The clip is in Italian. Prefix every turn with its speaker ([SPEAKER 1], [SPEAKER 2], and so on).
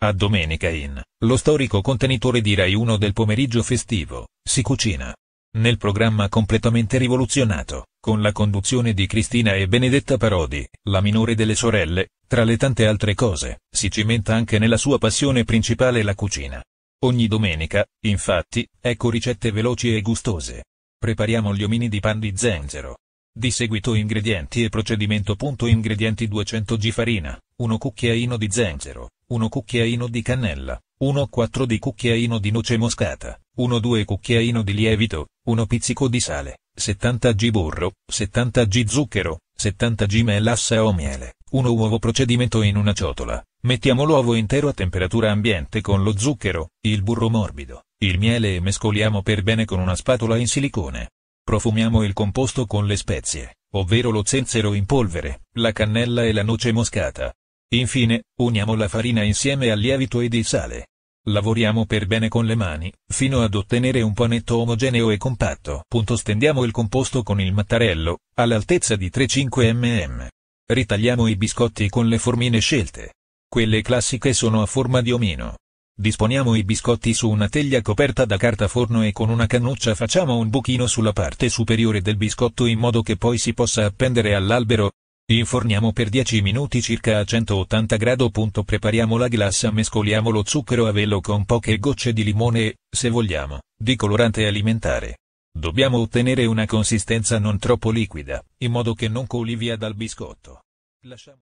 [SPEAKER 1] A domenica in, lo storico contenitore di Rai 1 del pomeriggio festivo, si cucina. Nel programma completamente rivoluzionato, con la conduzione di Cristina e Benedetta Parodi, la minore delle sorelle, tra le tante altre cose, si cimenta anche nella sua passione principale la cucina. Ogni domenica, infatti, ecco ricette veloci e gustose. Prepariamo gli omini di pan di zenzero. Di seguito ingredienti e procedimento. Ingredienti 200 g farina, 1 cucchiaino di zenzero, 1 cucchiaino di cannella, 1-4 di cucchiaino di noce moscata, 1-2 cucchiaino di lievito, 1 pizzico di sale, 70 g burro, 70 g zucchero, 70 g melassa o miele, 1 uovo procedimento in una ciotola. Mettiamo l'uovo intero a temperatura ambiente con lo zucchero, il burro morbido, il miele e mescoliamo per bene con una spatola in silicone. Profumiamo il composto con le spezie, ovvero lo zenzero in polvere, la cannella e la noce moscata, Infine, uniamo la farina insieme al lievito ed il sale. Lavoriamo per bene con le mani, fino ad ottenere un panetto omogeneo e compatto. Punto stendiamo il composto con il mattarello, all'altezza di 3-5 mm. Ritagliamo i biscotti con le formine scelte. Quelle classiche sono a forma di omino. Disponiamo i biscotti su una teglia coperta da carta forno e con una cannuccia facciamo un buchino sulla parte superiore del biscotto in modo che poi si possa appendere all'albero, Inforniamo per 10 minuti circa a 180 grado. Prepariamo la glassa mescoliamo lo zucchero a velo con poche gocce di limone e, se vogliamo, di colorante alimentare. Dobbiamo ottenere una consistenza non troppo liquida, in modo che non coli via dal biscotto. Lasciamo